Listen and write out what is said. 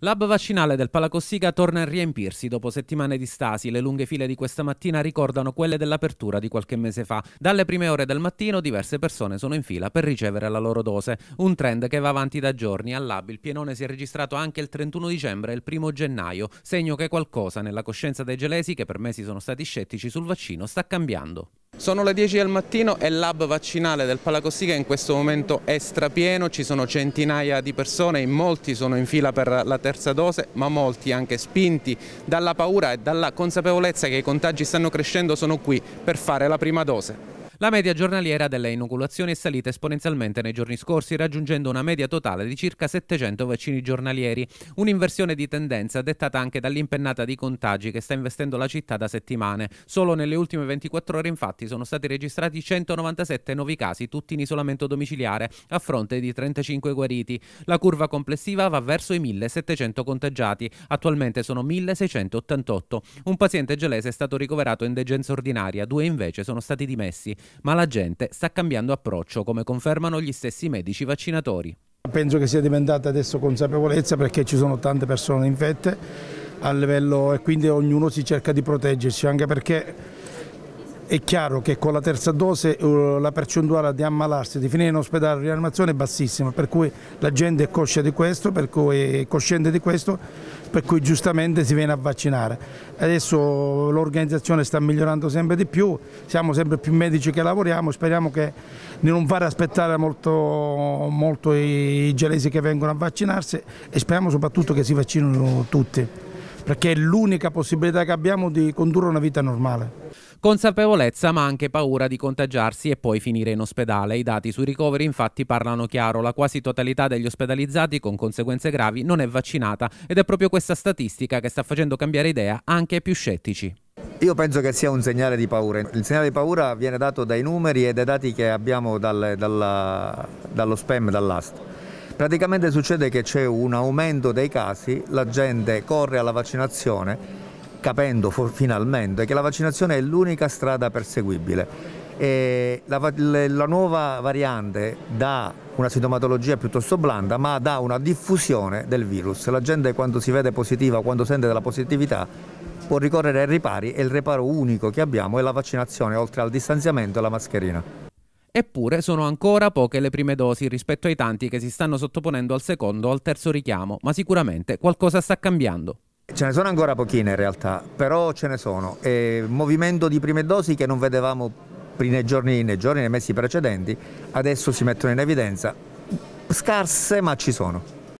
L'hub vaccinale del Palacossiga torna a riempirsi dopo settimane di stasi. Le lunghe file di questa mattina ricordano quelle dell'apertura di qualche mese fa. Dalle prime ore del mattino diverse persone sono in fila per ricevere la loro dose, un trend che va avanti da giorni. All'hub il pienone si è registrato anche il 31 dicembre e il 1 gennaio, segno che qualcosa nella coscienza dei gelesi che per mesi sono stati scettici sul vaccino sta cambiando. Sono le 10 del mattino e il lab vaccinale del Palacostica in questo momento è strapieno, ci sono centinaia di persone, in molti sono in fila per la terza dose, ma molti anche spinti dalla paura e dalla consapevolezza che i contagi stanno crescendo sono qui per fare la prima dose. La media giornaliera delle inoculazioni è salita esponenzialmente nei giorni scorsi, raggiungendo una media totale di circa 700 vaccini giornalieri, un'inversione di tendenza dettata anche dall'impennata di contagi che sta investendo la città da settimane. Solo nelle ultime 24 ore infatti sono stati registrati 197 nuovi casi, tutti in isolamento domiciliare, a fronte di 35 guariti. La curva complessiva va verso i 1700 contagiati, attualmente sono 1688. Un paziente gelese è stato ricoverato in degenza ordinaria, due invece sono stati dimessi ma la gente sta cambiando approccio, come confermano gli stessi medici vaccinatori. Penso che sia diventata adesso consapevolezza perché ci sono tante persone infette a livello e quindi ognuno si cerca di proteggersi, anche perché è chiaro che con la terza dose eh, la percentuale di ammalarsi, di finire in ospedale in rianimazione è bassissima, per cui la gente è coscia di questo, per cui è cosciente di questo, per cui giustamente si viene a vaccinare. Adesso l'organizzazione sta migliorando sempre di più, siamo sempre più medici che lavoriamo, speriamo che di non far aspettare molto, molto i gelesi che vengono a vaccinarsi e speriamo soprattutto che si vaccinino tutti, perché è l'unica possibilità che abbiamo di condurre una vita normale. Consapevolezza ma anche paura di contagiarsi e poi finire in ospedale. I dati sui ricoveri infatti parlano chiaro, la quasi totalità degli ospedalizzati con conseguenze gravi non è vaccinata ed è proprio questa statistica che sta facendo cambiare idea anche ai più scettici. Io penso che sia un segnale di paura. Il segnale di paura viene dato dai numeri e dai dati che abbiamo dal, dalla, dallo spam, dall'AST. Praticamente succede che c'è un aumento dei casi, la gente corre alla vaccinazione capendo finalmente che la vaccinazione è l'unica strada perseguibile. La, la, nuova variante dà una sintomatologia piuttosto blanda, ma dà una diffusione del virus. La gente quando si vede positiva, quando sente della positività, può ricorrere ai ripari e il riparo unico che abbiamo è la vaccinazione, oltre al distanziamento e alla mascherina. Eppure sono ancora poche le prime dosi rispetto ai tanti che si stanno sottoponendo al secondo o al terzo richiamo, ma sicuramente qualcosa sta cambiando. Ce ne sono ancora pochine in realtà, però ce ne sono. E movimento di prime dosi che non vedevamo nei giorni, nei giorni, nei mesi precedenti, adesso si mettono in evidenza. Scarse ma ci sono.